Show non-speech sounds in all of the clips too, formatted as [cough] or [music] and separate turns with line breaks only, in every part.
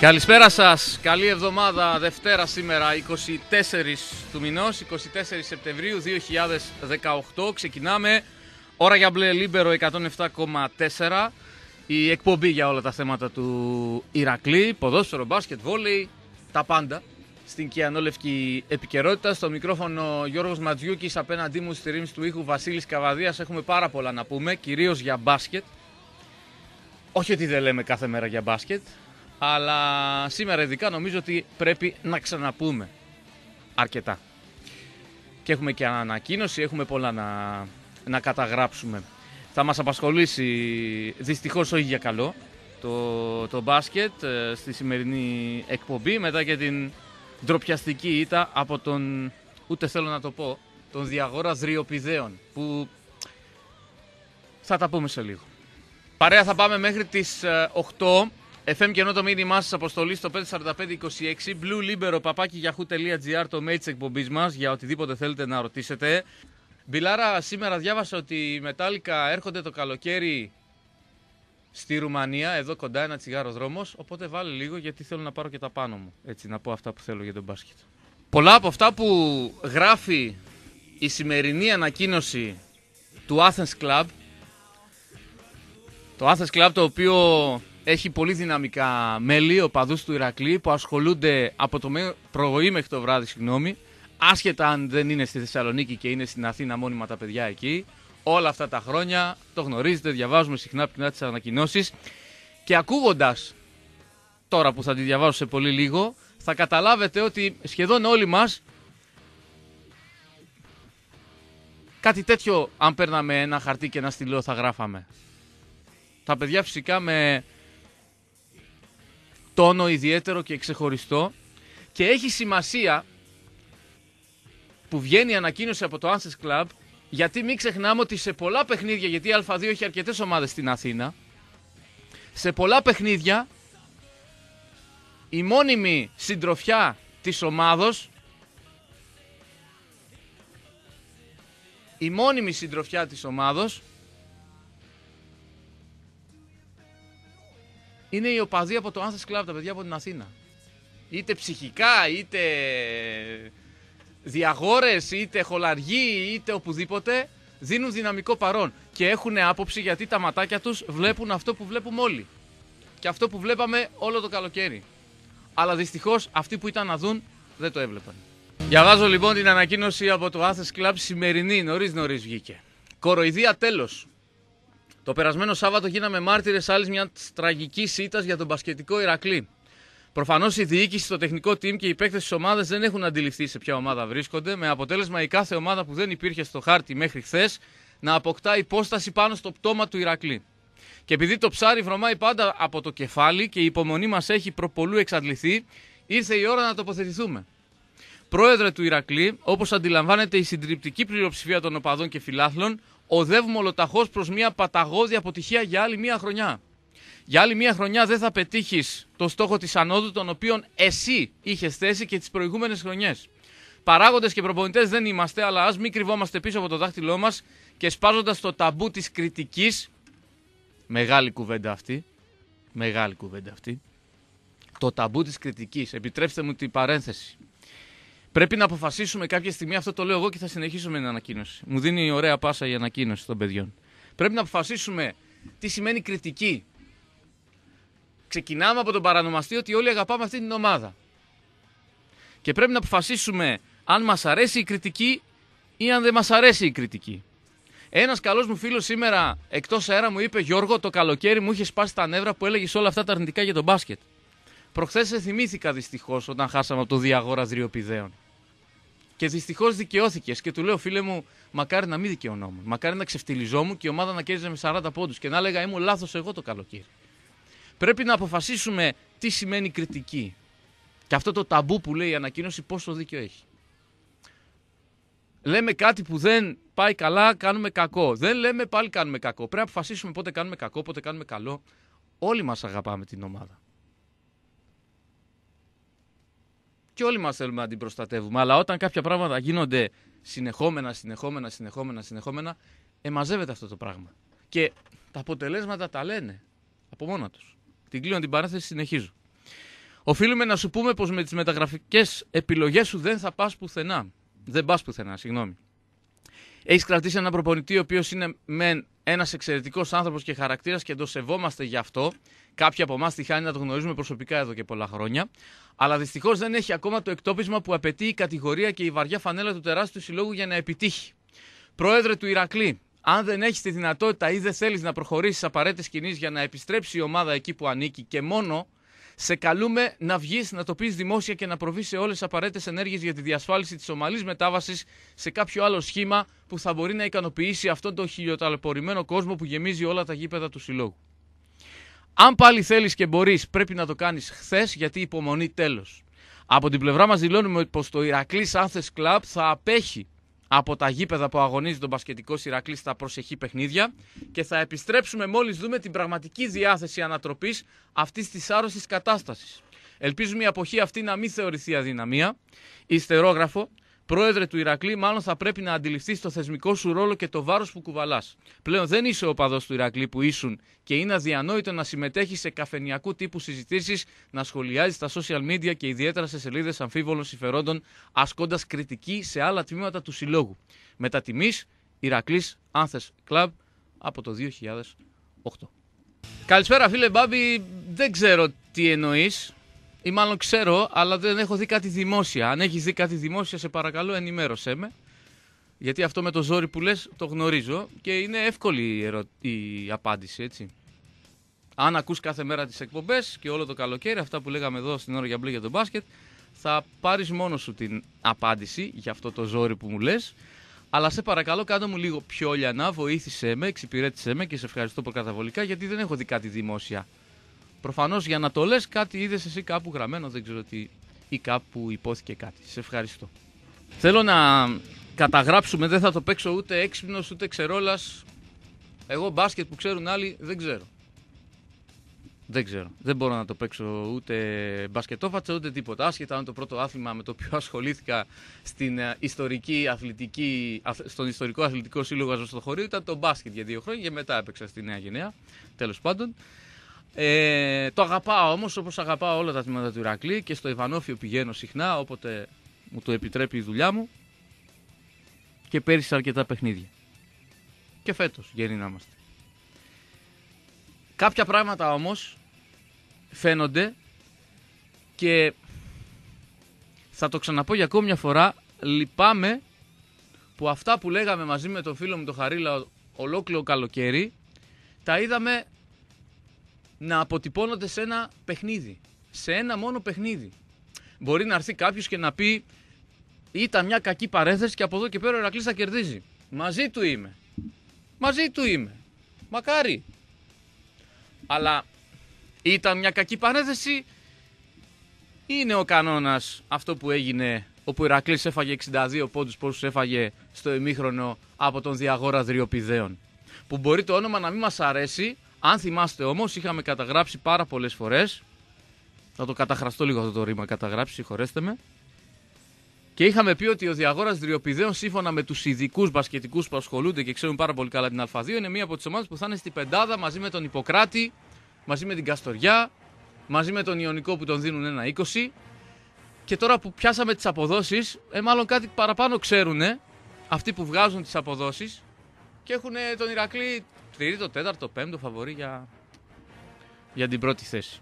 Καλησπέρα σας, καλή εβδομάδα, Δευτέρα σήμερα, 24 του μηνός, 24 Σεπτεμβρίου 2018, ξεκινάμε, ώρα για μπλε λίμπερο 107,4, η εκπομπή για όλα τα θέματα του Ηρακλή, ποδόσφαιρο, μπάσκετ, βόλεϊ, τα πάντα, στην κιανόλευκη επικαιρότητα, στο μικρόφωνο Γιώργος Ματζιούκης, απέναντί μου στη ρήμψη του ήχου Βασίλης Καβαδίας, έχουμε πάρα πολλά να πούμε, κυρίως για μπάσκετ, όχι ότι δεν λέμε κάθε μέρα για μπάσκετ, αλλά σήμερα ειδικά νομίζω ότι πρέπει να ξαναπούμε αρκετά. Και έχουμε και ανακοίνωση, έχουμε πολλά να, να καταγράψουμε. Θα μας απασχολήσει δυστυχώς όχι για καλό το, το μπάσκετ ε, στη σημερινή εκπομπή μετά και την ντροπιαστική ήττα από τον, ούτε θέλω να το πω, τον Διαγόρα Δριοπιδέων που θα τα πούμε σε λίγο. Παρέα θα πάμε μέχρι τις 8 ε, FM και ενώ το μήνυμά σας αποστολή στο 54526 Blue Libero το mail της εκπομπής μας για οτιδήποτε θέλετε να ρωτήσετε. Μπιλάρα, σήμερα διάβασα ότι οι Μετάλλικα έρχονται το καλοκαίρι στη Ρουμανία, εδώ κοντά ένα τσιγάρο δρόμος. Οπότε βάλε λίγο γιατί θέλω να πάρω και τα πάνω μου. Έτσι, να πω αυτά που θέλω για τον μπάσκετ. Πολλά από αυτά που γράφει η σημερινή ανακοίνωση του Athens Club. Το Athens Club το οποίο έχει πολύ δυναμικά μέλη, οπαδού του Ηρακλή, που ασχολούνται από το πρωί μέχρι το βράδυ, συγγνώμη, άσχετα αν δεν είναι στη Θεσσαλονίκη και είναι στην Αθήνα μόνιμα τα παιδιά εκεί. Όλα αυτά τα χρόνια το γνωρίζετε, διαβάζουμε συχνά πυκνά τις ανακοινώσεις. Και ακούγοντας τώρα που θα τη διαβάσω σε πολύ λίγο, θα καταλάβετε ότι σχεδόν όλοι μας. κάτι τέτοιο αν παίρναμε ένα χαρτί και ένα στυλό θα γράφαμε. Τα παιδιά φυσικά με τόνο ιδιαίτερο και ξεχωριστό και έχει σημασία που βγαίνει η ανακοίνωση από το Ansys Club γιατί μην ξεχνάμε ότι σε πολλά παιχνίδια, γιατί η Α2 έχει αρκετές ομάδες στην Αθήνα, σε πολλά παιχνίδια η μόνιμη συντροφιά της ομάδος η μόνιμη συντροφιά της ομάδος είναι οι οπαδοί από το Anthes Club, τα παιδιά από την Αθήνα. Είτε ψυχικά, είτε διαγόρες, είτε χολαργοί, είτε οπουδήποτε, δίνουν δυναμικό παρόν και έχουν άποψη γιατί τα ματάκια τους βλέπουν αυτό που βλέπουμε όλοι. Και αυτό που βλέπαμε όλο το καλοκαίρι. Αλλά δυστυχώς αυτοί που ήταν να δουν δεν το έβλεπαν. Διαβάζω λοιπόν την ανακοίνωση από το Athens Club σημερινή, νωρίς νωρίς βγήκε. Κοροϊδία τέλος. Το περασμένο Σάββατο γίναμε μάρτυρες άλλης μιας τραγικής ήττας για τον πασχετικό Ηρακλή. Προφανώς η διοίκηση, το τεχνικό team και οι παίκτες της ομάδας δεν έχουν αντιληφθεί σε ποια ομάδα βρίσκονται, με αποτέλεσμα η κάθε ομάδα που δεν υπήρχε στο χάρτη μέχρι χθες να αποκτά υπόσταση πάνω στο πτώμα του Ηρακλή. Και επειδή το ψάρι βρωμάει πάντα από το κεφάλι και η υπομονή μας έχει προπολού εξαντληθεί, ήρθε η ώρα να τοποθετηθούμε. Πρόεδρε του Ηρακλή, όπως αντιλαμβάνεται η συντριπτική πλειοψηφία των οπαδών και φιλάθλων, οδεύουμε ολοταχώς προς μια παταγώδη αποτυχία για άλλη μια χρονιά. Για άλλη μια χρονιά δεν θα πετύχεις το στόχο της ανόδου, τον οποίο εσύ είχες θέσει και τις προηγούμενες χρονιές. Παράγοντες και προπονητές δεν είμαστε, αλλά ας μην κρυβόμαστε πίσω από το δάχτυλό μας και σπάζοντας το ταμπού της κριτικής. Μεγάλη κουβέντα αυτή. Μεγάλη κουβέντα αυτή. Το ταμπού της κριτικής. Επιτρέψτε μου την παρένθεση. Πρέπει να αποφασίσουμε κάποια στιγμή, αυτό το λέω εγώ και θα συνεχίσουμε με την ανακοίνωση. Μου δίνει η ωραία πάσα η ανακοίνωση των παιδιών. Πρέπει να αποφασίσουμε τι σημαίνει κριτική. Ξεκινάμε από τον παρανομαστή ότι όλοι αγαπάμε αυτή την ομάδα. Και πρέπει να αποφασίσουμε αν μας αρέσει η κριτική ή αν δεν μας αρέσει η κριτική. Ένας καλός μου φίλος σήμερα εκτός αέρα μου είπε: Γιώργο, το καλοκαίρι μου είχε σπάσει τα νεύρα που έλεγες όλα αυτά τα αρνητικά για τον μπάσκετ. Προχθές σε θυμήθηκα δυστυχώς όταν χάσαμε από το Διαγόρα Δριοπηδέων. Και δυστυχώς δικαιώθηκες. Και του λέω, φίλε μου, μακάρι να μην δικαιωνόμουν. Μακάρι να ξεφτυλιζόμουν και η ομάδα να κέρδιζε με 40 πόντους. Και να έλεγα, ήμουν λάθος εγώ το καλοκαίρι. Πρέπει να αποφασίσουμε τι σημαίνει κριτική. Και αυτό το ταμπού που λέει η ανακοίνωση, πόσο δίκιο έχει. Λέμε κάτι που δεν πάει καλά, κάνουμε κακό. Δεν λέμε πάλι κάνουμε κακό. Πρέπει να αποφασίσουμε πότε κάνουμε κακό, πότε κάνουμε καλό. Όλοι μας αγαπάμε την ομάδα. και όλοι μας θέλουμε να την προστατεύουμε. Αλλά όταν κάποια πράγματα γίνονται συνεχόμενα, συνεχόμενα, συνεχόμενα, συνεχόμενα, εμαζεύεται αυτό το πράγμα. Και τα αποτελέσματα τα λένε από μόνα τους. Την κλείνω την παρένθεση συνεχίζω. Οφείλουμε να σου πούμε πως με τις μεταγραφικές επιλογές σου δεν θα πας πουθενά. Δεν πας πουθενά, συγγνώμη. Έχεις κρατήσει ένα προπονητή ο οποίος είναι μεν ένας εξαιρετικός άνθρωπος και χαρακτήρας και το σεβόμαστε γι' αυτό. Κάποιοι από εμάς χάνει να το γνωρίζουμε προσωπικά εδώ και πολλά χρόνια. Αλλά δυστυχώς δεν έχει ακόμα το εκτόπισμα που απαιτεί η κατηγορία και η βαριά φανέλα του τεράστιου συλλόγου για να επιτύχει. Πρόεδρε του Ηρακλή, αν δεν έχεις τη δυνατότητα ή δεν θέλεις να προχωρήσεις απαραίτητες κινήσεις για να επιστρέψει η ομάδα εκεί που ανήκει και μόνο σε καλούμε να βγεις, να το πεις δημόσια και να προβείς σε όλες τις απαραίτητες ενέργειες για τη διασφάλιση της ομαλής μετάβασης σε κάποιο άλλο σχήμα που θα μπορεί να ικανοποιήσει αυτόν τον χιλιοταλαιπωρημένο κόσμο που γεμίζει όλα τα γήπεδα του συλλόγου. Αν πάλι θέλεις και μπορείς, πρέπει να το κάνεις χθες γιατί υπομονή τέλος. Από την πλευρά μας δηλώνουμε πως το Ηρακλής Athens Club θα απέχει από τα γήπεδα που αγωνίζει τον Πασχετικό Σιρακλής στα προσεχή παιχνίδια και θα επιστρέψουμε μόλις δούμε την πραγματική διάθεση ανατροπής αυτής της άρρωσης κατάστασης. Ελπίζουμε η αποχή αυτή να μην θεωρηθεί αδυναμία. Ιστερόγραφο, πρόεδρε του Ηρακλή, μάλλον θα πρέπει να αντιληφθείς το θεσμικό σου ρόλο και το βάρος που κουβαλάς. Πλέον δεν είσαι ο παδό του Ηρακλή που ήσουν και είναι αδιανόητο να συμμετέχεις σε καφενιακού τύπου συζητήσεις, να σχολιάζεις στα social media και ιδιαίτερα σε σελίδες αμφίβολων συμφερόντων, ασκώντας κριτική σε άλλα τμήματα του συλλόγου. Μετά τιμή, Ηρακλή Άνθε Κλαμπ από το 2008. Καλησπέρα φίλε Μπάμπη, δεν ξέρω τι εννοείς ή μάλλον ξέρω, αλλά δεν έχω δει κάτι δημόσια. Αν έχεις δει κάτι δημόσια, σε παρακαλώ, ενημέρωσέ με. Γιατί αυτό με το ζόρι που λες, το γνωρίζω και είναι εύκολη η, απάντηση, έτσι. Αν ακούς κάθε μέρα τις εκπομπές και όλο το καλοκαίρι, αυτά που λέγαμε εδώ στην ώρα για μπλε για τον μπάσκετ, θα πάρεις μόνο σου την απάντηση για αυτό το ζόρι που μου λες. Αλλά σε παρακαλώ κάνω μου λίγο πιο λιανά, βοήθησέ με, εξυπηρέτησέ με και σε ευχαριστώ προκαταβολικά γιατί δεν έχω δει κάτι δημόσια Προφανώς για να το λες, κάτι είδες εσύ κάπου γραμμένο, δεν ξέρω τι, ή κάπου υπόθηκε κάτι. Σε ευχαριστώ. Θέλω να καταγράψουμε, δεν θα το παίξω ούτε έξυπνος ούτε ξερόλας. Εγώ μπάσκετ που ξέρουν άλλοι δεν ξέρω. Δεν ξέρω. Δεν μπορώ να το παίξω ούτε μπασκετόφατσα ούτε τίποτα. Άσχετα αν το πρώτο άθλημα με το οποίο ασχολήθηκα στην ε, ιστορική αθλητική, στον ιστορικό αθλητικό σύλλογο χωρίο ήταν το μπάσκετ για δύο χρόνια και μετά έπαιξα στη Νέα Γενέα. Τέλος πάντων. Ε, το αγαπάω όμως όπως αγαπάω όλα τα τμήματα του Ηρακλή και στο Ιβανόφιο πηγαίνω συχνά όποτε μου το επιτρέπει η δουλειά μου και πέρυσι αρκετά παιχνίδια. Και φέτος γεννή Κάποια πράγματα όμως φαίνονται και θα το ξαναπώ για ακόμη μια φορά. Λυπάμαι που αυτά που λέγαμε μαζί με τον φίλο μου τον Χαρίλα ολόκληρο καλοκαίρι τα είδαμε να αποτυπώνονται σε ένα παιχνίδι. Σε ένα μόνο παιχνίδι. Μπορεί να έρθει κάποιος και να πει ήταν μια κακή παρένθεση και από εδώ και πέρα ο Ερακλής θα κερδίζει. Μαζί του είμαι. Μαζί του είμαι. Μακάρι. Αλλά ήταν μια κακή παρέθεση είναι ο κανόνας αυτό που έγινε όπου ο Ηρακλής έφαγε 62 πόντους πόσους έφαγε στο ημίχρονο από τον Διαγόρα Δριοπηδέων. Που μπορεί το όνομα να μην μας αρέσει, αν θυμάστε όμως, είχαμε καταγράψει πάρα πολλές φορές. Θα το καταχραστώ λίγο αυτό το ρήμα, καταγράψει, συγχωρέστε με. Και είχαμε πει ότι ο Διαγόρας Δριοπηδέων, σύμφωνα με τους ειδικούς μπασκετικούς που ασχολούνται και ξέρουν πάρα πολύ καλά την Α2, είναι μία από τις ομάδες που θα είναι στην πεντάδα μαζί με τον Ιπποκράτη, μαζί με την Καστοριά, μαζί με τον Ιωνικό που τον δίνουν ένα 20. Και τώρα που πιάσαμε τις αποδόσεις, ε, μάλλον κάτι παραπάνω ξέρουν αυτοί που βγάζουν τις αποδόσεις και έχουν τον Ηρακλή τρίτο, το τέταρτο, πέμπτο φαβορή για, για την πρώτη θέση.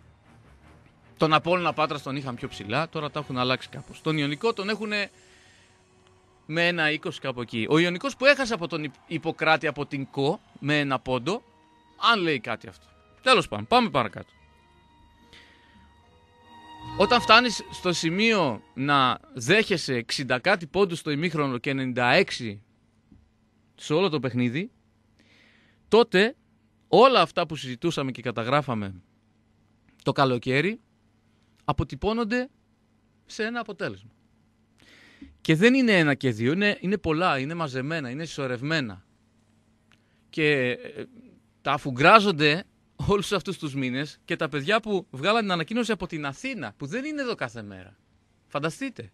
Τον Απόλλωνα Πάτρας τον είχαν πιο ψηλά, τώρα τα έχουν αλλάξει κάπως. Τον Ιωνικό τον έχουν με ένα 20 κάπου εκεί. Ο Ιωνικός που έχασε από τον Ιπποκράτη από την ΚΟ με ένα πόντο, αν λέει κάτι αυτό. Τέλος πάντων, πάμε παρακάτω. Όταν φτάνεις στο σημείο να δέχεσαι 60 κάτι πόντους στο ημίχρονο και 96 σε όλο το παιχνίδι, τότε όλα αυτά που συζητούσαμε και καταγράφαμε το καλοκαίρι αποτυπώνονται σε ένα αποτέλεσμα. Και δεν είναι ένα και δύο, είναι, πολλά, είναι μαζεμένα, είναι συσσωρευμένα. Και ε, τα αφουγκράζονται όλους αυτούς τους μήνες και τα παιδιά που βγάλαν την ανακοίνωση από την Αθήνα, που δεν είναι εδώ κάθε μέρα. Φανταστείτε.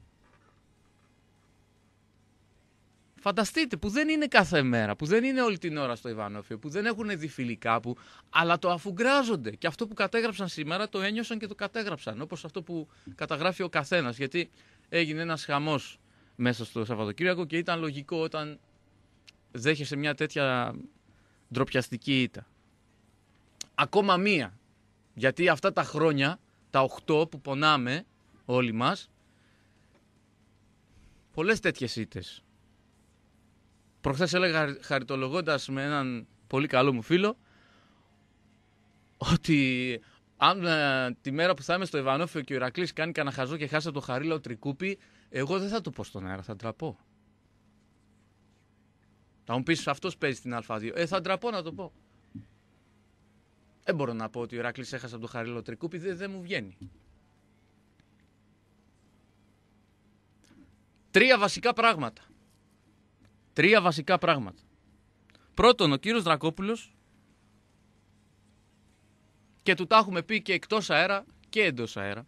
Φανταστείτε που δεν είναι κάθε μέρα, που δεν είναι όλη την ώρα στο Ιβανόφιο, που δεν έχουν δει που... αλλά το αφουγκράζονται. Και αυτό που κατέγραψαν σήμερα το ένιωσαν και το κατέγραψαν. Όπως αυτό που καταγράφει ο καθένας. Γιατί έγινε ένας χαμός μέσα στο Σαββατοκύριακο και ήταν λογικό όταν δέχεσαι μια τέτοια ντροπιαστική ήττα. Ακόμα μία. Γιατί αυτά τα χρόνια, τα 8 που πονάμε όλοι μας, πολλές τέτοιες ήττες Προχθές έλεγα χαριτολογώντας με έναν πολύ καλό μου φίλο ότι αν ε, τη μέρα που θα είμαι στο Ιβανόφιο και ο Ιρακλής κάνει κανένα χαζό και χάσει το χαρίλαο τρικούπι, εγώ δεν θα το πω στον αέρα, θα τραπώ. Θα μου πεις αυτός παίζει την Α2. Ε, θα τραπώ να το πω. Δεν μπορώ να πω ότι ο Ιρακλής έχασε το χαρίλαο τρικούπι, δεν μου βγαίνει. Τρία βασικά πράγματα. Τρία βασικά πράγματα. Πρώτον, ο κύριος Δρακόπουλος και του τα έχουμε πει και εκτός αέρα και εντός αέρα.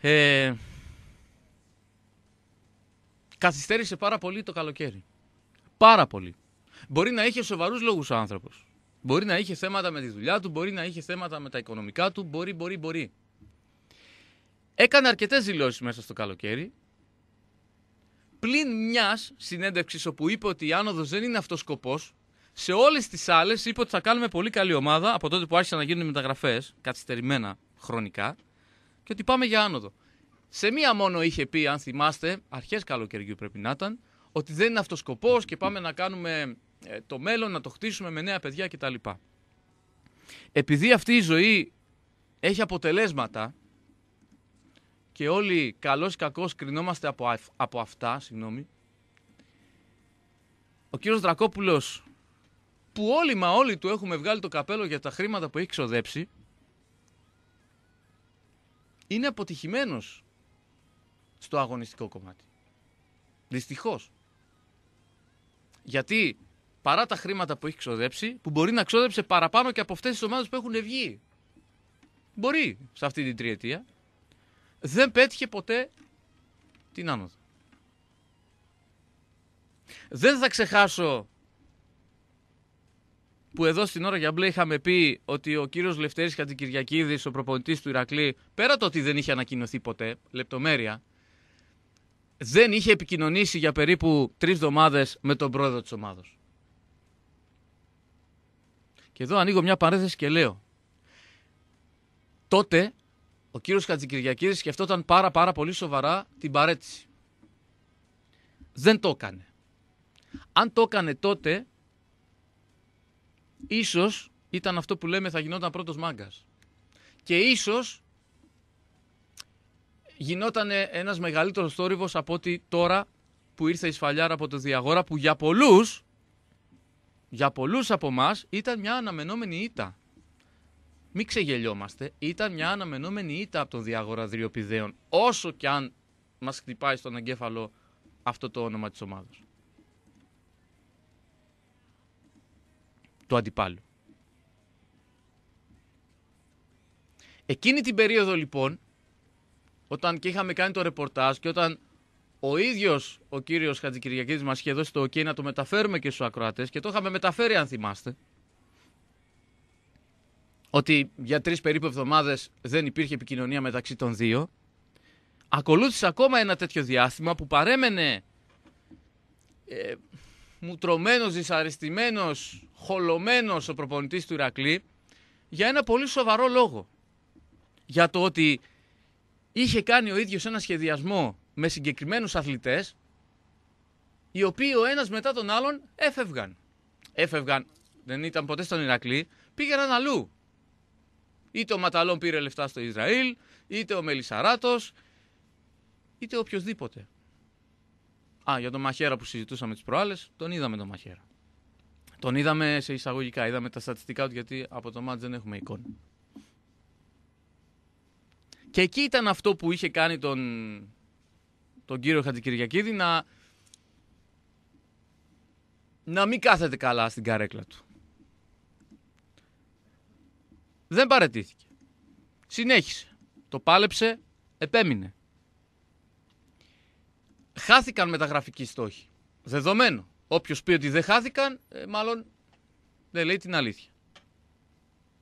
Ε, καθυστέρησε πάρα πολύ το καλοκαίρι. Πάρα πολύ. Μπορεί να είχε σοβαρούς λόγους ο άνθρωπος. Μπορεί να είχε θέματα με τη δουλειά του, μπορεί να είχε θέματα με τα οικονομικά του, μπορεί, μπορεί, μπορεί. Έκανε αρκετές δηλώσεις μέσα στο καλοκαίρι πλην μιας συνέντευξης όπου είπε ότι η άνοδος δεν είναι αυτός σκοπός, σε όλες τις άλλες είπε ότι θα κάνουμε πολύ καλή ομάδα από τότε που άρχισαν να γίνουν μεταγραφές, καθυστερημένα χρονικά, και ότι πάμε για άνοδο. Σε μία μόνο είχε πει, αν θυμάστε, αρχές καλοκαιριού πρέπει να ήταν, ότι δεν είναι αυτός σκοπός και πάμε να κάνουμε ε, το μέλλον, να το χτίσουμε με νέα παιδιά κτλ. Επειδή αυτή η ζωή έχει αποτελέσματα και όλοι καλός ή κακός κρινόμαστε από, από αυτά, συγγνώμη. Ο κύριος Δρακόπουλος, που όλοι μα όλοι του έχουμε βγάλει το καπέλο για τα χρήματα που έχει ξοδέψει, είναι αποτυχημένος στο αγωνιστικό κομμάτι. Δυστυχώς. Γιατί παρά τα χρήματα που έχει ξοδέψει, που μπορεί να ξόδεψε παραπάνω και από αυτές τις ομάδες που έχουν βγει. Μπορεί σε αυτή την τριετία δεν πέτυχε ποτέ την άνοδο. Δεν θα ξεχάσω που εδώ στην ώρα για μπλε είχαμε πει ότι ο κύριος Λευτέρης Χατζικυριακίδης, ο προπονητής του Ηρακλή, πέρα το ότι δεν είχε ανακοινωθεί ποτέ, λεπτομέρεια, δεν είχε επικοινωνήσει για περίπου τρεις εβδομάδες με τον πρόεδρο της ομάδος. Και εδώ ανοίγω μια παρένθεση και λέω, τότε ο κύριος Χατζικυριακίδης σκεφτόταν πάρα πάρα πολύ σοβαρά την παρέτηση. Δεν το έκανε. Αν το έκανε τότε, ίσως ήταν αυτό που λέμε θα γινόταν πρώτος μάγκας. Και ίσως γινόταν ένας μεγαλύτερος θόρυβος από ότι τώρα που ήρθε η σφαλιάρα από το Διαγόρα που για πολλούς, για πολλούς από εμάς ήταν μια αναμενόμενη ήττα μην ξεγελιόμαστε, ήταν μια αναμενόμενη ήττα από τον διάγορα Δριοπηδέων, όσο και αν μας χτυπάει στον εγκέφαλο αυτό το όνομα της ομάδας. Το αντιπάλου. Εκείνη την περίοδο λοιπόν, όταν και είχαμε κάνει το ρεπορτάζ και όταν ο ίδιος ο κύριος Χατζικυριακίδης μας είχε δώσει το ok να το μεταφέρουμε και στους ακροατές και το είχαμε μεταφέρει αν θυμάστε, ότι για τρεις περίπου εβδομάδες δεν υπήρχε επικοινωνία μεταξύ των δύο. Ακολούθησε ακόμα ένα τέτοιο διάστημα που παρέμενε ε, μουτρωμένος, δυσαρεστημένος, χολωμένος ο προπονητής του Ηρακλή για ένα πολύ σοβαρό λόγο. Για το ότι είχε κάνει ο ίδιος ένα σχεδιασμό με συγκεκριμένους αθλητές οι οποίοι ο ένας μετά τον άλλον έφευγαν. Έφευγαν, δεν ήταν ποτέ στον Ηρακλή, πήγαιναν αλλού. Είτε ο Ματαλόν πήρε λεφτά στο Ισραήλ, είτε ο Μελισσαράτος, είτε οποιοδήποτε. Α, για τον Μαχαίρα που συζητούσαμε τις προάλλες, τον είδαμε τον Μαχαίρα. Τον είδαμε σε εισαγωγικά, είδαμε τα στατιστικά του γιατί από το μάτς δεν έχουμε εικόνα. Και εκεί ήταν αυτό που είχε κάνει τον, τον κύριο Χατζικυριακίδη να, να μην κάθεται καλά στην καρέκλα του. δεν παρετήθηκε. Συνέχισε. Το πάλεψε, επέμεινε. Χάθηκαν μεταγραφικοί στόχοι. Δεδομένο. Όποιος πει ότι δεν χάθηκαν, ε, μάλλον δεν λέει την αλήθεια.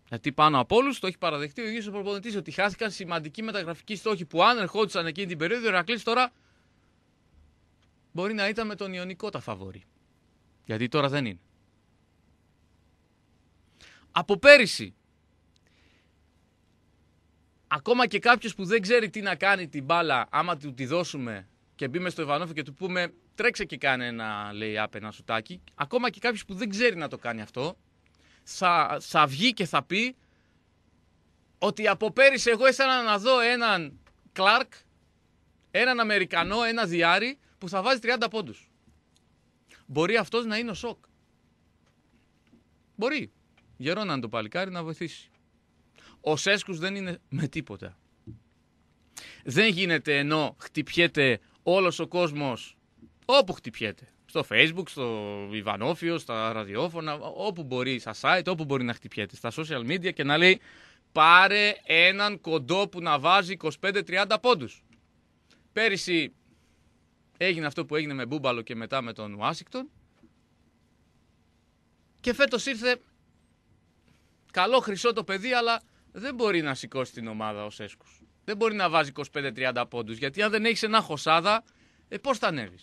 Γιατί πάνω από όλους το έχει παραδεχτεί ο ίδιος ο προπονητής ότι χάθηκαν σημαντικοί μεταγραφικοί στόχοι που αν ερχόντουσαν εκείνη την περίοδο, ο Ερακλής τώρα μπορεί να ήταν με τον Ιωνικό τα φαβορή. Γιατί τώρα δεν είναι. Από πέρυσι ακόμα και κάποιος που δεν ξέρει τι να κάνει την μπάλα, άμα του τη δώσουμε και μπει στο Ιβανόφ και του πούμε τρέξε και κάνε λέει lay-up, ένα σουτάκι, ακόμα και κάποιος που δεν ξέρει να το κάνει αυτό, θα, θα βγει και θα πει ότι από πέρυσι εγώ ήθελα να δω έναν Κλάρκ, έναν Αμερικανό, ένα Διάρη που θα βάζει 30 πόντους. Μπορεί αυτός να είναι ο Σοκ. Μπορεί. γερόναν το παλικάρι να βοηθήσει. Ο Σέσκους δεν είναι με τίποτα. Δεν γίνεται ενώ χτυπιέται όλος ο κόσμος όπου χτυπιέται. Στο facebook, στο Ιβανόφιο, στα ραδιόφωνα, όπου μπορεί, στα site, όπου μπορεί να χτυπιέται. Στα social media και να λέει πάρε έναν κοντό που να βάζει 25-30 πόντους. Πέρυσι έγινε αυτό που έγινε με Μπούμπαλο και μετά με τον Ουάσικτον. Και φέτος ήρθε καλό χρυσό το παιδί, αλλά δεν μπορεί να σηκώσει την ομάδα ο Σέσκους. Δεν μπορεί να βάζει 25-30 πόντους. Γιατί αν δεν έχεις ένα χωσάδα, ε, πώς θα ανέβεις.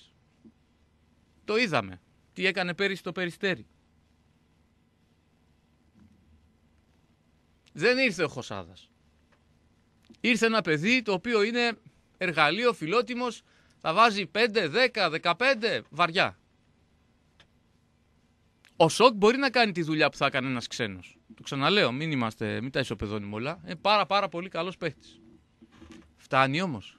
Το είδαμε. Τι έκανε πέρυσι το περιστέρι. Δεν ήρθε ο Χωσάδας. Ήρθε ένα παιδί το οποίο είναι εργαλείο, φιλότιμος, θα βάζει 5, 10, 15 βαριά. Ο Σοκ μπορεί να κάνει τη δουλειά που θα έκανε ένας ξένος. Το ξαναλέω, μην, είμαστε, μην τα ισοπεδώνουμε όλα. Είναι πάρα πάρα πολύ καλός παίχτης. Φτάνει όμως.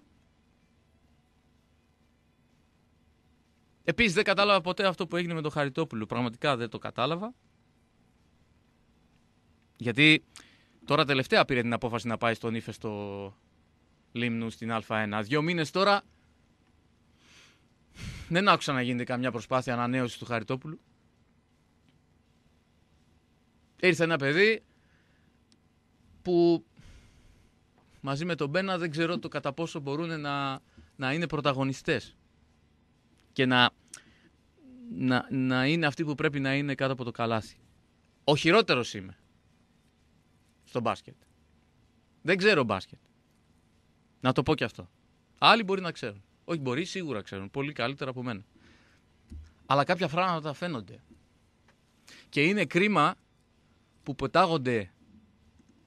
Επίσης δεν κατάλαβα ποτέ αυτό που έγινε με τον Χαριτόπουλο. Πραγματικά δεν το κατάλαβα. Γιατί τώρα τελευταία πήρε την απόφαση να πάει στον ύφεστο Λίμνου στην Α1. Δύο μήνες τώρα δεν άκουσα να γίνεται καμιά προσπάθεια ανανέωσης του Χαριτόπουλου. Ήρθε ένα παιδί που μαζί με τον Μπένα δεν ξέρω το κατά πόσο μπορούν να, να είναι πρωταγωνιστές και να, να, να είναι αυτοί που πρέπει να είναι κάτω από το καλάθι. Ο χειρότερος είμαι στο μπάσκετ. Δεν ξέρω μπάσκετ. Να το πω και αυτό. Άλλοι μπορεί να ξέρουν. Όχι μπορεί, σίγουρα ξέρουν. Πολύ καλύτερα από μένα. Αλλά κάποια πράγματα φαίνονται. Και είναι κρίμα που πετάγονται,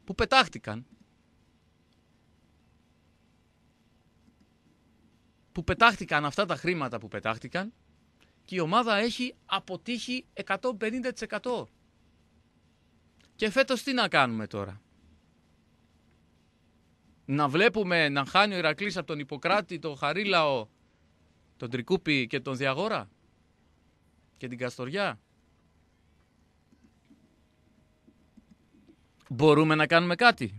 που πετάχτηκαν, που πετάχτηκαν αυτά τα χρήματα που πετάχτηκαν και η ομάδα έχει αποτύχει 150%. Και φέτος τι να κάνουμε τώρα. Να βλέπουμε να χάνει ο Ηρακλής από τον Ιπποκράτη, τον Χαρίλαο, τον Τρικούπη και τον Διαγόρα και την Καστοριά. μπορούμε να κάνουμε κάτι.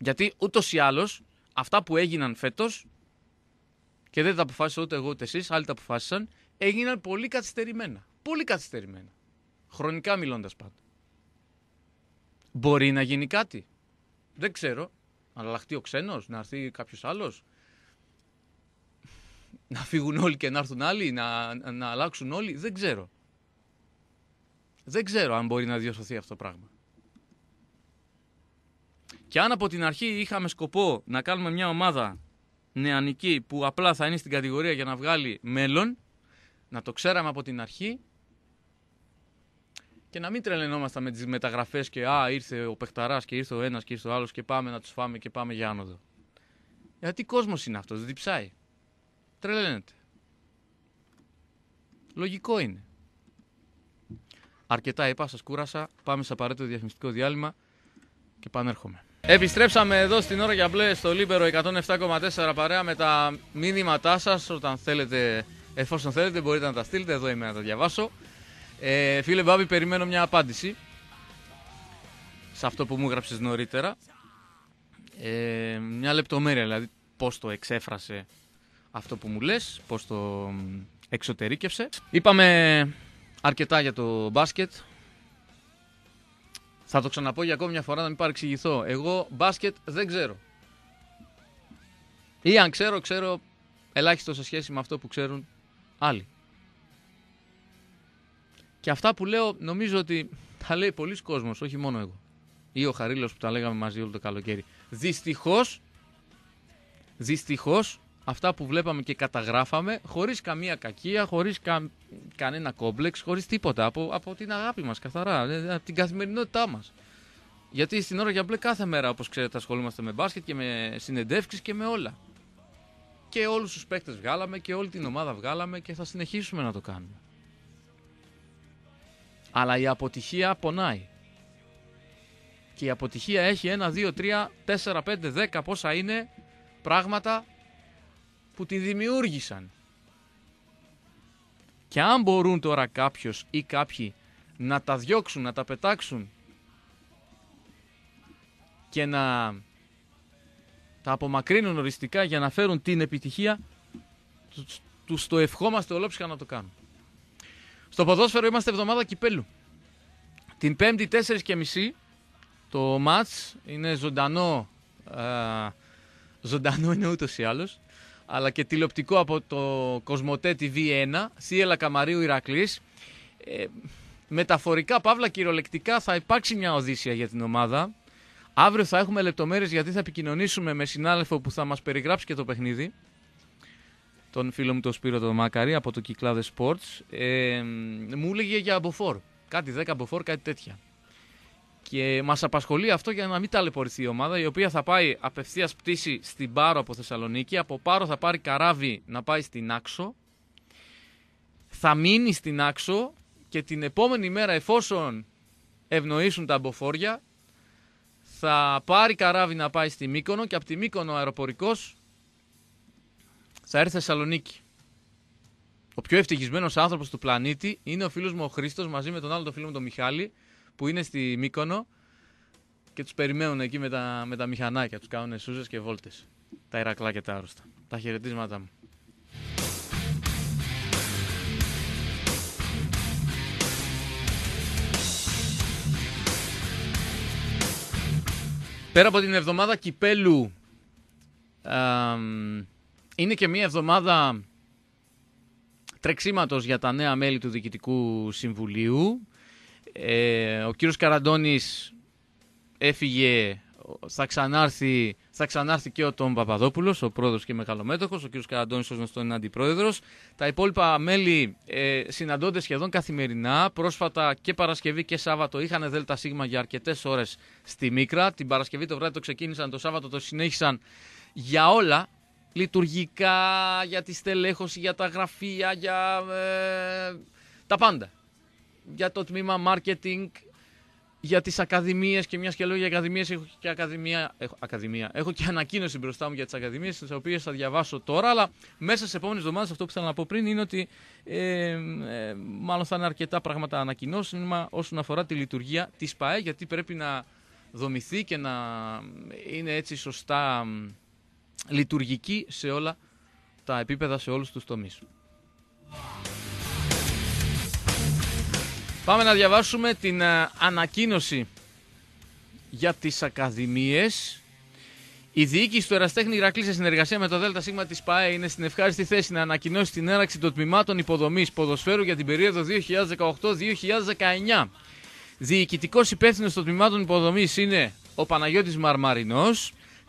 Γιατί ούτως ή άλλως αυτά που έγιναν φέτος και δεν τα αποφάσισα ούτε εγώ ούτε εσείς, άλλοι τα αποφάσισαν, έγιναν πολύ καθυστερημένα. Πολύ καθυστερημένα. Χρονικά μιλώντας πάντα. Μπορεί να γίνει κάτι. Δεν ξέρω. Να αλλάχτεί ο ξένος, να έρθει κάποιος άλλος. Να φύγουν όλοι και να έρθουν άλλοι, να, να αλλάξουν όλοι. Δεν ξέρω δεν ξέρω αν μπορεί να διορθωθεί αυτό το πράγμα. Και αν από την αρχή είχαμε σκοπό να κάνουμε μια ομάδα νεανική που απλά θα είναι στην κατηγορία για να βγάλει μέλλον, να το ξέραμε από την αρχή και να μην τρελαινόμασταν με τις μεταγραφές και «Α, ήρθε ο Πεχταράς και ήρθε ο ένας και ήρθε ο άλλος και πάμε να τους φάμε και πάμε για άνοδο». Γιατί ε, κόσμος είναι αυτός, διψάει. Τρελαίνεται. Λογικό είναι. Αρκετά είπα, σας κούρασα. Πάμε σε απαραίτητο διαφημιστικό διάλειμμα και πανέρχομαι. Επιστρέψαμε εδώ στην ώρα για μπλε στο Λίμπερο 107,4 παρέα με τα μήνυματά σας. Όταν θέλετε, εφόσον θέλετε, μπορείτε να τα στείλετε. Εδώ είμαι να τα διαβάσω. Ε, φίλε Μπάμπη, περιμένω μια απάντηση σε αυτό που μου έγραψες νωρίτερα. Ε, μια λεπτομέρεια δηλαδή πώς το εξέφρασε αυτό που μου λες, πώς το εξωτερήκευσε. Είπαμε Αρκετά για το μπάσκετ. Θα το ξαναπώ για ακόμη μια φορά να μην παρεξηγηθώ. Εγώ μπάσκετ δεν ξέρω. Ή αν ξέρω, ξέρω ελάχιστο σε σχέση με αυτό που ξέρουν άλλοι. Και αυτά που λέω νομίζω ότι τα λέει πολλοί κόσμος, όχι μόνο εγώ. Ή ο Χαρίλος που τα λέγαμε μαζί όλο το καλοκαίρι. Δυστυχώς, δυστυχώς αυτά που βλέπαμε και καταγράφαμε χωρίς καμία κακία, χωρίς κανένα κόμπλεξ, χωρίς τίποτα. Από, από την αγάπη μας καθαρά, από ε, ε, την καθημερινότητά μας. Γιατί στην ώρα για μπλε κάθε μέρα όπως ξέρετε ασχολούμαστε με μπάσκετ και με συνεντεύξεις και με όλα. Και όλους τους παίκτες βγάλαμε και όλη την ομάδα βγάλαμε και θα συνεχίσουμε να το κάνουμε. Αλλά η αποτυχία πονάει. Και η αποτυχία έχει 1, 2, 3, 4, 5, 10 πόσα είναι πράγματα που την δημιούργησαν. Και αν μπορούν τώρα κάποιος ή κάποιοι να τα διώξουν, να τα πετάξουν και να τα απομακρύνουν οριστικά για να φέρουν την επιτυχία, τους το ευχόμαστε ολόψυχα να το κάνουν. Στο ποδόσφαιρο είμαστε εβδομάδα κυπέλου. Την 5η μισή το μάτς είναι ζωντανό, ε, ζωντανό είναι ούτως ή άλλως, αλλά και τηλεοπτικό από το Κοσμοτέ TV1, Σίελα Καμαρίου Ηρακλής. Ε, μεταφορικά, παύλα κυριολεκτικά, θα υπάρξει μια οδύσσια για την ομάδα. Αύριο θα έχουμε λεπτομέρειες γιατί θα επικοινωνήσουμε με συνάδελφο που θα μας περιγράψει και το παιχνίδι. Τον φίλο μου τον Σπύρο τον Μάκαρη από το Κυκλάδες Sports. Ε, μου έλεγε για μποφόρ. Κάτι 10 μποφόρ, κάτι τέτοια. Και μας απασχολεί αυτό για να μην ταλαιπωρηθεί η ομάδα, η οποία θα πάει απευθείας πτήση στην Πάρο από Θεσσαλονίκη. Από Πάρο θα πάρει καράβι να πάει στην Άξο. Θα μείνει στην Άξο και την επόμενη μέρα, εφόσον ευνοήσουν τα μποφόρια, θα πάρει καράβι να πάει στη Μύκονο και από τη Μύκονο αεροπορικός θα έρθει Θεσσαλονίκη. Ο πιο ευτυχισμένος άνθρωπος του πλανήτη είναι ο φίλος μου ο Χρήστος μαζί με τον άλλο το φίλο μου τον Μιχάλη, που είναι στη Μύκονο και τους περιμένουν εκεί με τα, με μηχανάκια, τους κάνουν σούζες και βόλτες. Τα Ηρακλά και τα άρρωστα. Τα χαιρετίσματά μου. Πέρα από την εβδομάδα κυπέλου, είναι και μια εβδομάδα τρεξίματος για τα νέα μέλη του Διοικητικού Συμβουλίου. Ε, ο κύριος Καραντώνης έφυγε, θα ξανάρθει, θα και ο Τόμ Παπαδόπουλος, ο πρόεδρος και μεγαλομέτωχος, ο κύριος Καραντώνης ως γνωστό είναι αντιπρόεδρος. Τα υπόλοιπα μέλη ε, συναντώνται σχεδόν καθημερινά, πρόσφατα και Παρασκευή και Σάββατο είχαν Δέλτα Σίγμα για αρκετές ώρες στη Μίκρα. Την Παρασκευή το βράδυ το ξεκίνησαν, το Σάββατο το συνέχισαν για όλα, λειτουργικά, για τη στελέχωση, για τα γραφεία, για ε, τα πάντα για το τμήμα marketing για τις ακαδημίες και μιας και λέω για ακαδημίες έχω και ακαδημία, έχω, ακαδημία. έχω και ανακοίνωση μπροστά μου για τις ακαδημίες τις οποίες θα διαβάσω τώρα αλλά μέσα σε επόμενες εβδομάδες αυτό που θέλω να πω πριν είναι ότι ε, ε, μάλλον θα είναι αρκετά πράγματα ανακοινώσιμα όσον αφορά τη λειτουργία της ΠΑΕ γιατί πρέπει να δομηθεί και να είναι έτσι σωστά λειτουργική σε όλα τα επίπεδα σε όλους τους τομείς. Πάμε να διαβάσουμε την ε, ανακοίνωση για τις ακαδημίες. Η διοίκηση του Εραστέχνη Ηρακλή σε συνεργασία με το ΔΣ της ΠΑΕ είναι στην ευχάριστη θέση να ανακοινώσει την έναρξη των τμήματων υποδομής ποδοσφαίρου για την περίοδο 2018-2019. Διοικητικός υπεύθυνος των τμήματων υποδομής είναι ο Παναγιώτης Μαρμαρινός.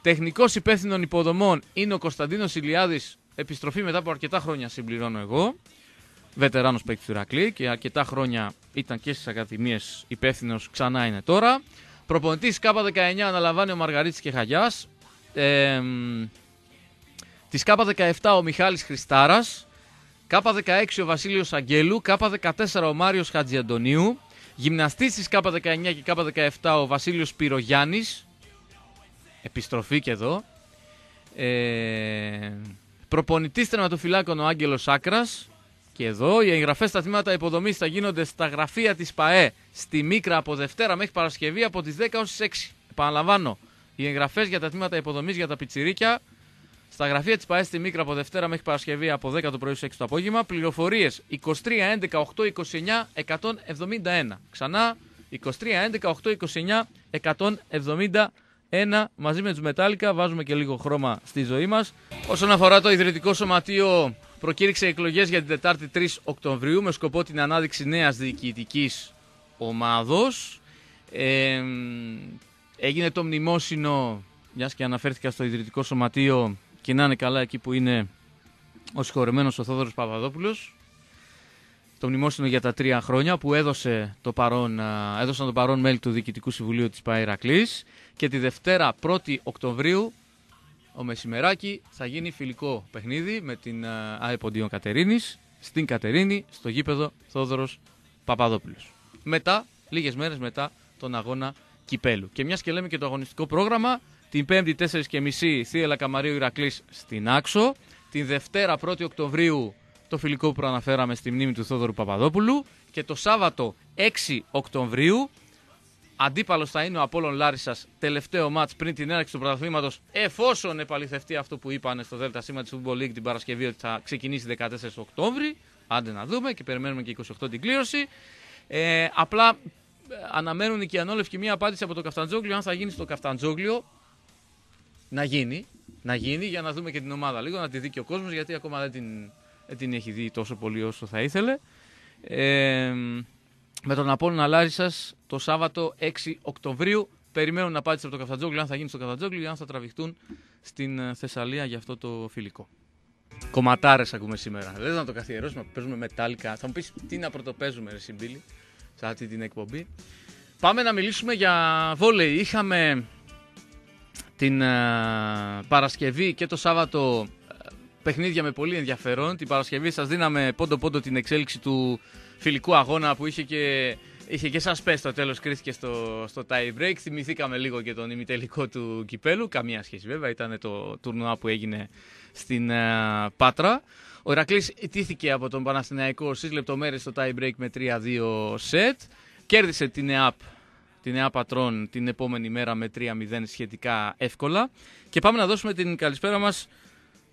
Τεχνικό υπεύθυνο υποδομών είναι ο Κωνσταντίνος Ηλιάδης. Επιστροφή μετά από αρκετά χρόνια συμπληρώνω εγώ βετεράνος παίκτης του και αρκετά χρόνια ήταν και στις ακαδημίες υπεύθυνος ξανά είναι τώρα. Προπονητής K19 αναλαμβάνει ο Μαργαρίτης και Χαγιάς. Ε, της K17 ο Μιχάλης Χριστάρας. K16 ο Βασίλειος Αγγέλου. K14 ο Μάριος Χατζιαντονίου. Γυμναστής της K19 και K17 ο Βασίλειος Πυρογιάννης. Επιστροφή και εδώ. Ε, προπονητής ο Άγγελος Άκρας. Και εδώ οι εγγραφές στα τμήματα υποδομής θα γίνονται στα γραφεία της ΠαΕ στη Μίκρα από Δευτέρα μέχρι Παρασκευή από τις 10 τι 6. Επαναλαμβάνω, οι εγγραφές για τα τμήματα υποδομής για τα πιτσιρίκια στα γραφεία της ΠαΕ στη Μίκρα από Δευτέρα μέχρι Παρασκευή από 10 το πρωί στι 6 το απόγευμα. Πληροφορίες 23 11 8 29 171. Ξανά 23 11 8 29 171. Μαζί με τους Μετάλλικα βάζουμε και λίγο χρώμα στη ζωή μας. Όσον αφορά το ιδρυτικό σωματείο προκήρυξε εκλογές για την Τετάρτη 3 Οκτωβρίου με σκοπό την ανάδειξη νέας διοικητικής ομάδος. Ε, έγινε το μνημόσυνο, μιας και αναφέρθηκα στο Ιδρυτικό Σωματείο, και να είναι καλά εκεί που είναι ο συγχωρεμένος ο Θόδωρος Παπαδόπουλος. Το μνημόσυνο για τα τρία χρόνια που έδωσε το παρόν, έδωσαν το παρόν μέλη του Διοικητικού Συμβουλίου της ΠΑΕΡΑΚΛΗΣ και τη Δευτέρα 1η Οκτωβρίου ο μεσημεράκι θα γίνει φιλικό παιχνίδι με την ε, Αεποντίον Κατερίνης στην Κατερίνη, στο γήπεδο Θόδωρος Παπαδόπουλος. Μετά, λίγες μέρες μετά τον αγώνα Κυπέλου. Και μιας και λέμε και το αγωνιστικό πρόγραμμα, την 5η 4η και μισή, Θίελα Καμαρίου Ηρακλής στην Άξο, την Δευτέρα 1η Οκτωβρίου το φιλικό που προαναφέραμε στη μνήμη του Θόδωρου Παπαδόπουλου και το Σάββατο 6 Οκτωβρίου Αντίπαλος θα είναι ο Απόλλων Λάρισας τελευταίο μάτ πριν την έναρξη του πρωταθλήματος, εφόσον επαληθευτεί αυτό που είπαν στο ΔΣ της Football League την Παρασκευή ότι θα ξεκινήσει 14 Οκτώβρη. Άντε να δούμε και περιμένουμε και 28 την κλήρωση. Ε, απλά ε, αναμένουν οι ανώλευκοι μία απάντηση από το Καφταντζόγλιο. Αν θα γίνει στο Καφταντζόγλιο, να γίνει. Να γίνει για να δούμε και την ομάδα λίγο, να τη δει και ο κόσμος γιατί ακόμα δεν την, την έχει δει τόσο πολύ όσο θα ήθελε. Ε, με τον Απόλλωνα Λάρισας το Σάββατο 6 Οκτωβρίου. Περιμένουν πάτε από το Καφτατζόγλιο, αν θα γίνει στο Καφτατζόγλιο, αν θα τραβηχτούν στην ε, Θεσσαλία για αυτό το φιλικό. Κομματάρες ακούμε σήμερα. Δεν να το καθιερώσουμε, παίζουμε μετάλλικα. Θα μου πεις τι να πρωτοπαίζουμε, Ρε Σιμπίλη, σε αυτή την εκπομπή. Πάμε να μιλήσουμε για βόλεϊ. Είχαμε την ε, Παρασκευή και το Σάββατο ε, παιχνίδια με πολύ ενδιαφέρον. Την Παρασκευή σας δίναμε πόντο-πόντο την εξέλιξη του φιλικού αγώνα που είχε και, είχε και σας πες στο τέλος κρίθηκε στο, στο tie break. Θυμηθήκαμε λίγο και τον ημιτελικό του κυπέλου. Καμία σχέση βέβαια, ήταν το τουρνουά που έγινε στην ε, Πάτρα. Ο Ηρακλής ιτήθηκε από τον Παναθηναϊκό στις λεπτομέρειες στο tie break με 3-2 set. Κέρδισε την ΕΑΠ την Νέα Πατρών την επόμενη μέρα με 3-0 σχετικά εύκολα. Και πάμε να δώσουμε την καλησπέρα μας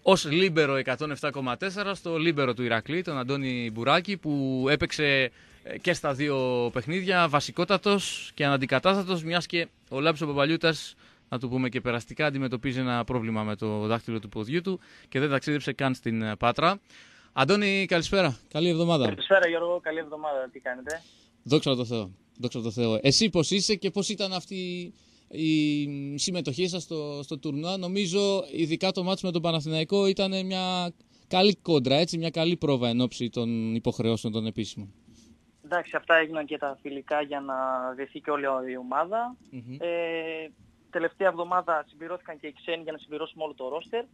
ως λίμπερο 107,4 στο λίμπερο του Ηρακλή, τον Αντώνη Μπουράκη, που έπαιξε ε, και στα δύο παιχνίδια, βασικότατος και αναντικατάστατος, μιας και ο Λάμπης Παπαλιούτας, να του πούμε και περαστικά, αντιμετωπίζει ένα πρόβλημα με το δάχτυλο του ποδιού του και δεν ταξίδεψε καν στην ε, Πάτρα. Αντώνη, καλησπέρα. Καλή εβδομάδα.
Καλησπέρα, Γιώργο. Καλή εβδομάδα. Τι κάνετε.
Δόξα τω Θεώ. Εσύ πώς είσαι και πώς ήταν αυτή η συμμετοχή σας στο, στο τουρνουά. Νομίζω ειδικά το μάτς με τον Παναθηναϊκό ήταν μια καλή κόντρα, έτσι, μια καλή πρόβα εν ώψη των υποχρεώσεων των επίσημων.
Εντάξει, αυτά έγιναν και τα φιλικά για να δεθεί και όλη η ομαδα mm-hmm. Ε, τελευταία εβδομάδα συμπληρώθηκαν και οι ξένοι για να συμπληρώσουμε όλο το ρόστερ.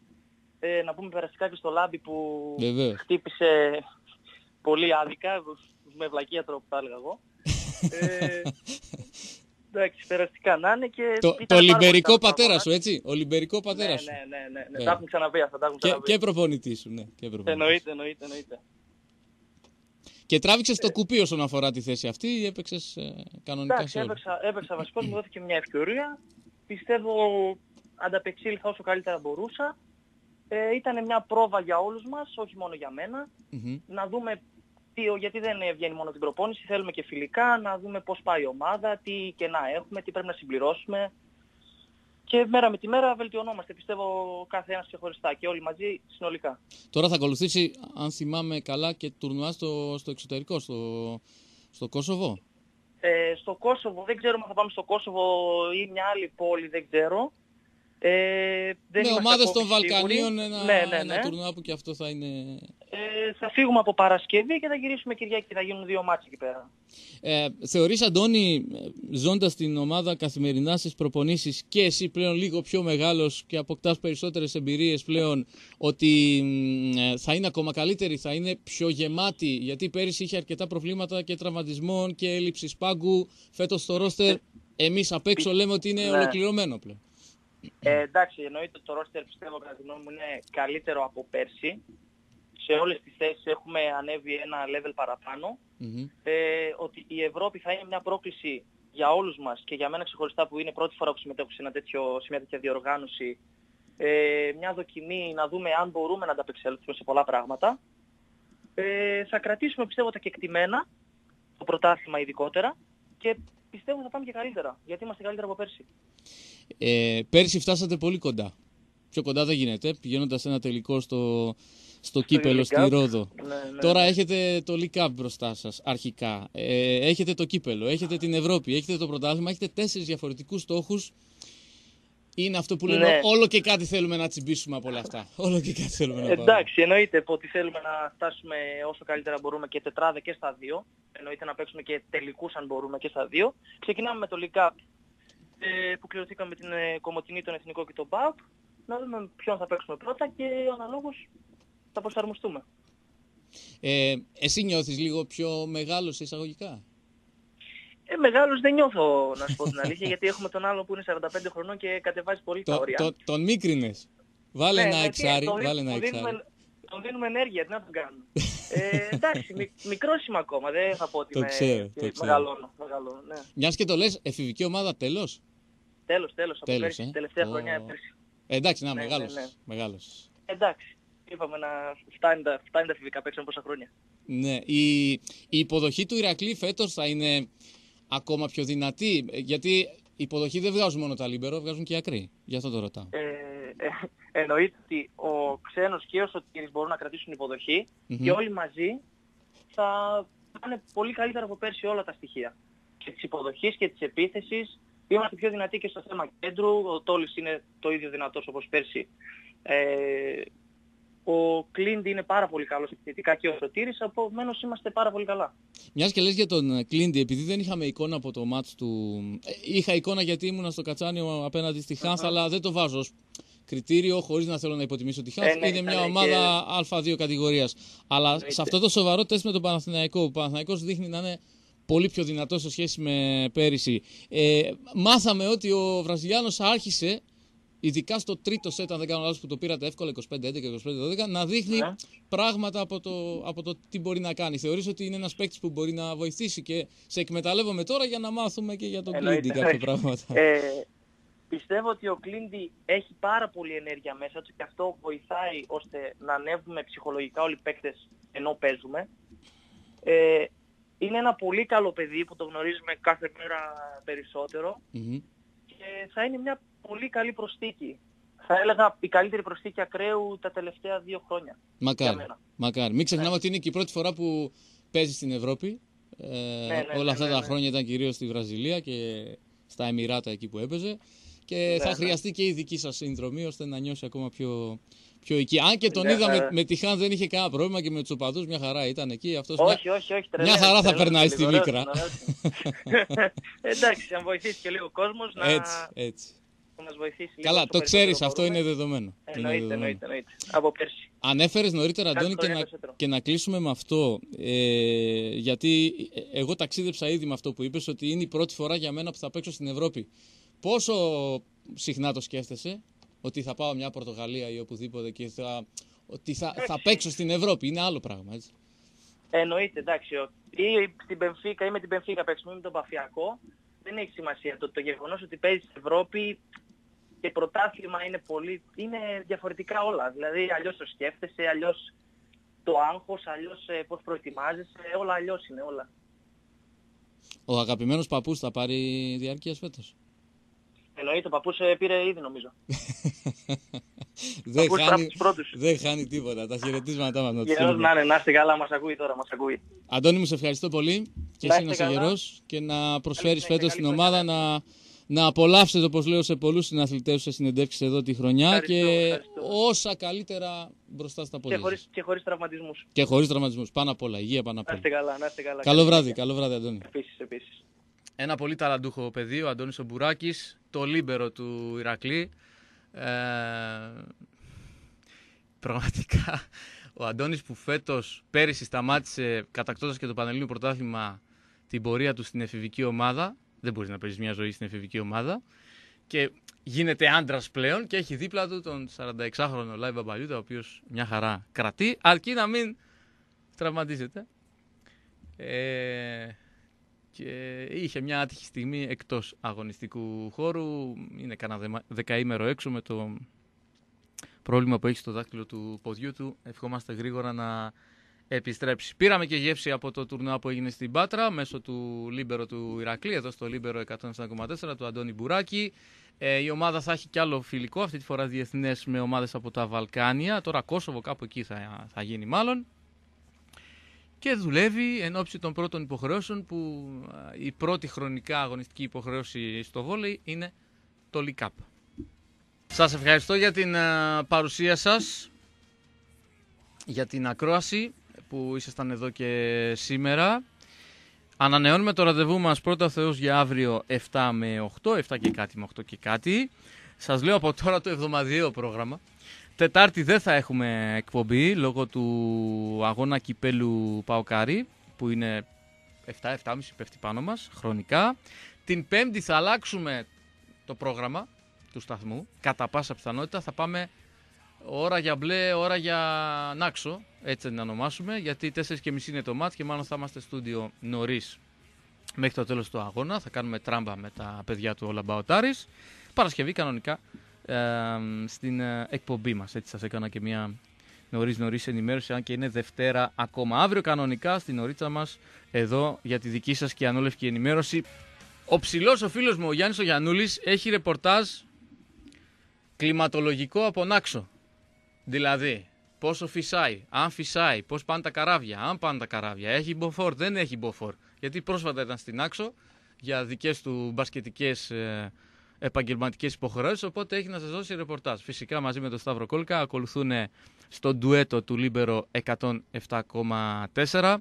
Ε, να πούμε περαστικά και στο λάμπι που Βεβαίως. χτύπησε πολύ άδικα, με βλακία τρόπο θα έλεγα εγώ. [laughs] Ε, εντάξει, περαστικά να είναι και... Το, το λιμπερικό πατέρα σου, έτσι, ο λιμπερικό ναι, πατέρας ναι, σου. Ναι, ναι, ναι, ναι, ναι. τα έχουν ξαναπεί αυτά, τα έχουν Και, και
προπονητής σου, ναι. Και προπονητής. Εννοείται,
εννοείται, εννοείται.
Και τράβηξες το ε. κουπί όσον αφορά τη θέση αυτή ή έπαιξες ε, κανονικά Εντάξει, σε όλα.
έπαιξα βασικό, μου δόθηκε μια ευκαιρία. Πιστεύω ανταπεξήλθα όσο καλύτερα μπορούσα. Ε, ήταν μια πρόβα για όλους μας, όχι μόνο για μενα να δούμε δύο, γιατί δεν βγαίνει μόνο την προπόνηση, θέλουμε και φιλικά να δούμε πώς πάει η ομάδα, τι κενά έχουμε, τι πρέπει να συμπληρώσουμε. Και μέρα με τη μέρα βελτιωνόμαστε, πιστεύω, κάθε ένας ξεχωριστά και όλοι μαζί συνολικά.
Τώρα θα ακολουθήσει, αν θυμάμαι καλά, και τουρνουά στο, στο εξωτερικό, στο, στο Κόσοβο.
Ε, στο Κόσοβο, δεν ξέρω αν θα πάμε στο Κόσοβο ή μια άλλη πόλη, δεν ξέρω. Ε, δεν ομάδες των Βαλκανίων, ένα, ναι, ναι ένα ναι. τουρνουά που
και αυτό θα είναι...
Ε, θα φύγουμε από Παρασκευή και θα γυρίσουμε Κυριακή, θα γίνουν δύο μάτια εκεί πέρα.
Ε, θεωρείς, Αντώνη, ε, ζώντας την ομάδα καθημερινά στις προπονήσεις και εσύ πλέον λίγο πιο μεγάλος και αποκτάς περισσότερες εμπειρίες πλέον, ότι ε, θα είναι ακόμα καλύτερη, θα είναι πιο γεμάτη, γιατί πέρυσι είχε αρκετά προβλήματα και τραυματισμών και έλλειψης πάγκου, φέτος το ρόστερ... Εμείς απ' έξω λέμε ότι είναι ναι. ολοκληρωμένο πλέον.
Ε, εντάξει, εννοείται το ρόστερ πιστεύω κατά τη γνώμη μου είναι καλύτερο από πέρσι. Σε όλες τις θέσεις έχουμε ανέβει ένα level παραπάνω. Mm-hmm. Ε, ότι η Ευρώπη θα είναι μια πρόκληση για όλους μας και για μένα ξεχωριστά που είναι πρώτη φορά που συμμετέχω σε, ένα τέτοιο, σε μια τέτοια διοργάνωση. Ε, μια δοκιμή να δούμε αν μπορούμε να ανταπεξέλθουμε σε πολλά πράγματα. Ε, θα κρατήσουμε πιστεύω τα κεκτημένα, το πρωτάθλημα ειδικότερα και πιστεύω θα πάμε και καλύτερα γιατί είμαστε καλύτερα από πέρσι.
Ε, πέρσι φτάσατε πολύ κοντά. Πιο κοντά δεν γίνεται, πηγαίνοντας ένα τελικό στο, στο κύπελο στη Ρόδο. Ναι, ναι, ναι. Τώρα έχετε το League Cup μπροστά σας, αρχικά. Ε, έχετε το κύπελο, έχετε την Ευρώπη, έχετε το πρωτάθλημα, έχετε τέσσερις διαφορετικούς στόχους. Είναι αυτό που λέμε όλο και κάτι θέλουμε να τσιμπήσουμε από όλα αυτά. Όλο και κάτι θέλουμε να τσιμπήσουμε. Εντάξει, εννοείται ότι
θέλουμε να φτάσουμε όσο καλύτερα μπορούμε και τετράδα και στα δύο. Εννοείται να παίξουμε και τελικούς αν μπορούμε και στα δύο. Ξεκινάμε με το League Cup ε, που κληρωθήκαμε την ε, Κομωτινή, τον Εθνικό και τον ΠΑΟΚ, να δούμε ποιον θα παίξουμε πρώτα και αναλόγως θα προσαρμοστούμε.
Ε, εσύ νιώθεις λίγο πιο μεγάλος εισαγωγικά.
Ε, μεγάλος δεν νιώθω να σου πω την αλήθεια γιατί έχουμε τον άλλο που είναι 45 χρονών και κατεβάζει πολύ τα όρια. Το,
τον μίκρινες. Βάλε ναι, ένα εξάρι. Ναι, ναι, τον, εξάρι.
Τον δίνουμε ενέργεια, τι να τον κάνουμε. [laughs] ε, εντάξει, μικρό είμαι ακόμα, δεν θα πω ότι το ξέρω, το μεγαλώνω. μεγαλώνω ναι.
Μιας και το λες, εφηβική ομάδα τέλος.
Τέλος, τέλος. Από τέλος, πέρυσι, ε, τελευταία χρονιά.
εντάξει, να, ναι, ναι, ναι, μεγάλος.
Εντάξει. Είπαμε να φτάνει τα, φτάνει τα φιβικά, πόσα χρόνια.
Ναι. Η, η υποδοχή του Ηρακλή φέτος θα είναι ακόμα πιο δυνατή. Ε, γιατί η υποδοχή δεν βγάζουν μόνο τα λίμπερο, βγάζουν και οι ακροί. Γι' αυτό το ρωτάω. Ε,
ε, εννοείται ότι ο ξένος και ο μπορούν να κρατήσουν υποδοχή και όλοι μαζί θα πάνε πολύ καλύτερα από πέρσι όλα τα στοιχεία. Και της υποδοχής και της επίθεσης. Είμαστε πιο δυνατοί και στο θέμα κέντρου. Ο Τόλης είναι το ίδιο δυνατός όπως πέρσι. Ε, ο Κλίντι είναι πάρα πολύ καλός επιθετικά και ο Σωτήρης, επομένως είμαστε πάρα πολύ καλά.
Μιας και λες για τον ε, Κλίντι, επειδή δεν είχαμε εικόνα από το μάτς του... Ε, είχα εικόνα γιατί ήμουνα στο Κατσάνιο απέναντι στη Χάς, αλλά δεν το βάζω κριτήριο, χωρίς να θέλω να υποτιμήσω τη Χάς, ε, ναι, είναι ναι, μια ναι, ομάδα και... Α2 κατηγορίας. Αλλά σε αυτό το σοβαρό τεστ με τον Παναθηναϊκό, ο Παναθηναϊκός δείχνει να είναι πολύ πιο δυνατό σε σχέση με πέρυσι. Ε, μάθαμε ότι ο Βραζιλιάνος άρχισε, ειδικά στο τρίτο σετ, αν δεν κάνω λάθος που το πήρατε εύκολα, 25-11, 25-12, να δείχνει ναι. πράγματα από το, από το τι μπορεί να κάνει. Θεωρείς ότι είναι ένας παίκτης που μπορεί να βοηθήσει και σε εκμεταλλεύομαι τώρα για να μάθουμε και για τον Κλίντι κάποια [laughs] ε, πράγματα.
Ε, πιστεύω ότι ο Κλίντι έχει πάρα πολύ ενέργεια μέσα του και αυτό βοηθάει ώστε να ανέβουμε ψυχολογικά όλοι οι ενώ παίζουμε. Ε, είναι ένα πολύ καλό παιδί που το γνωρίζουμε κάθε μέρα και θα είναι μια πολύ καλή προστίκη. Θα έλεγα η καλύτερη προσθήκη ακραίου τα τελευταία δύο χρόνια. Μακάρι.
Μακάρι. Μην ξεχνάμε ναι. ότι είναι και η πρώτη φορά που παίζει στην Ευρώπη. Ε, ναι, ναι, όλα αυτά τα χρόνια ήταν κυρίως στη Βραζιλία και στα Εμμυράτα εκεί που έπαιζε. Και θα χρειαστεί και η δική σας συνδρομή ώστε να νιώσει ακόμα πιο πιο εκεί. Αν και τον ναι, είδαμε είδα με, τη Χάν δεν είχε κανένα πρόβλημα και με τους οπαδούς μια χαρά ήταν εκεί. Αυτός όχι, μια... όχι, όχι. μια χαρά θα περνάει στη μικρά. [laughs] Εντάξει, αν
βοηθήσει και λίγο ο κόσμος να. Έτσι, έτσι. Μας βοηθήσει λίγο Καλά, το ξέρει, αυτό είναι ναι. δεδομένο. Ε, εννοείται, εννοείται, εννοείται.
Από πέρσι. Ανέφερε νωρίτερα, Αντώνη, και να, και να κλείσουμε με αυτό. Ε, γιατί ε, εγώ ταξίδεψα ήδη με αυτό που είπες, ότι είναι η πρώτη φορά για μένα που θα παίξω στην Ευρώπη. Πόσο συχνά το σκέφτεσαι, ότι θα πάω μια Πορτογαλία ή οπουδήποτε και θα, ότι θα, θα παίξω στην Ευρώπη. Είναι άλλο πράγμα, έτσι.
Εννοείται, εντάξει. Ή στην ή με την Πενφύκα παίξουμε με τον Παφιακό. Δεν έχει σημασία. Το, το γεγονός ότι παίζει στην Ευρώπη και πρωτάθλημα είναι πολύ... Είναι διαφορετικά όλα. Δηλαδή αλλιώς το σκέφτεσαι, αλλιώς το άγχος, αλλιώς πώ ε, πώς προετοιμάζεσαι. Όλα αλλιώς είναι όλα.
Ο αγαπημένος παππούς θα πάρει διάρκειας φέτος.
Εννοείται, ο παππούς ε, πήρε ήδη νομίζω. δεν, χάνει,
δεν χάνει τίποτα. Τα χαιρετίσματά μας. Γερός να είναι,
να είστε καλά, μας ακούει τώρα, μας ακούει.
Αντώνη μου, σε ευχαριστώ πολύ και εσύ να είσαι γερός και να προσφέρεις φέτος στην ομάδα να, να απολαύσετε, όπως λέω σε πολλούς συναθλητές σε συνεντεύξεις εδώ τη χρονιά και ευχαριστώ. όσα καλύτερα μπροστά στα πόδια. Και χωρίς, τραυματισμού. τραυματισμούς. Και χωρίς τραυματισμούς. Πάνω απ' όλα. Υγεία πάνω όλα. Να είστε καλά, Καλό βράδυ, καλό βράδυ Αντώνη. Επίσης, επίσης. Ένα πολύ ταλαντούχο παιδί, ο Αντώνης ο το λίμπερο του Ηρακλή. Ε, πραγματικά, ο Αντώνης που φέτος, πέρυσι σταμάτησε κατακτώντας και το Πανελλήνιο Πρωτάθλημα την πορεία του στην εφηβική ομάδα. Δεν μπορείς να παίζεις μια ζωή στην εφηβική ομάδα. Και γίνεται άντρας πλέον και έχει δίπλα του τον 46χρονο Λάι Μπαμπαλιούτα, ο οποίος μια χαρά κρατεί, αρκεί να μην τραυματίζεται. Ε, και είχε μια άτυχη στιγμή εκτός αγωνιστικού χώρου. Είναι κανένα δεκαήμερο έξω με το πρόβλημα που έχει στο δάκτυλο του ποδιού του. Ευχόμαστε γρήγορα να επιστρέψει. Πήραμε και γεύση από το τουρνουά που έγινε στην Πάτρα μέσω του Λίμπερο του Ηρακλή, εδώ στο Λίμπερο 107,4 του Αντώνη Μπουράκη. Ε, η ομάδα θα έχει κι άλλο φιλικό, αυτή τη φορά διεθνές με ομάδες από τα Βαλκάνια. Τώρα Κόσοβο, κάπου εκεί θα, θα γίνει μάλλον και δουλεύει εν ώψη των πρώτων υποχρεώσεων που η πρώτη χρονικά αγωνιστική υποχρεώση στο βόλεϊ είναι το ΛΙΚΑΠ. Σας ευχαριστώ για την παρουσία σας, για την ακρόαση που ήσασταν εδώ και σήμερα. Ανανεώνουμε το ραντεβού μας πρώτα Θεός για αύριο 7 με 8, 7 και κάτι με 8 και κάτι. Σας λέω από τώρα το εβδομαδιαίο πρόγραμμα. Τετάρτη δεν θα έχουμε εκπομπή λόγω του αγώνα κυπέλου Παοκάρι που είναι 7-7,5 πέφτει πάνω μας χρονικά. Την Πέμπτη θα αλλάξουμε το πρόγραμμα του σταθμού. Κατά πάσα πιθανότητα θα πάμε ώρα για μπλε, ώρα για νάξο. Έτσι να ονομάσουμε γιατί 4.30 είναι το μάτ και μάλλον θα είμαστε στούντιο νωρίς. Μέχρι το τέλος του αγώνα θα κάνουμε τράμπα με τα παιδιά του Όλα Παρασκευή κανονικά στην ε, εκπομπή μας. Έτσι σας έκανα και μια νωρίς νωρίς ενημέρωση, αν και είναι Δευτέρα ακόμα. Αύριο κανονικά στην ωρίτσα μας, εδώ για τη δική σας και ανώλευκη ενημέρωση. Ο ψηλός ο φίλος μου, ο Γιάννης ο Γιαννούλης, έχει ρεπορτάζ κλιματολογικό από Νάξο. Δηλαδή, πόσο φυσάει, αν φυσάει, πώς πάνε τα καράβια, αν πάνε τα καράβια, έχει μποφόρ, δεν έχει μποφόρ. Γιατί πρόσφατα ήταν στην Άξο για δικές του μπασκετικές ε, επαγγελματικές υποχρεώσεις. Οπότε έχει να σας δώσει ρεπορτάζ. Φυσικά μαζί με τον Σταύρο Κόλκα ακολουθούν στο ντουέτο του Λίμπερο 107,4.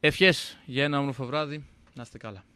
Ευχές για ένα όμορφο βράδυ. Να είστε καλά.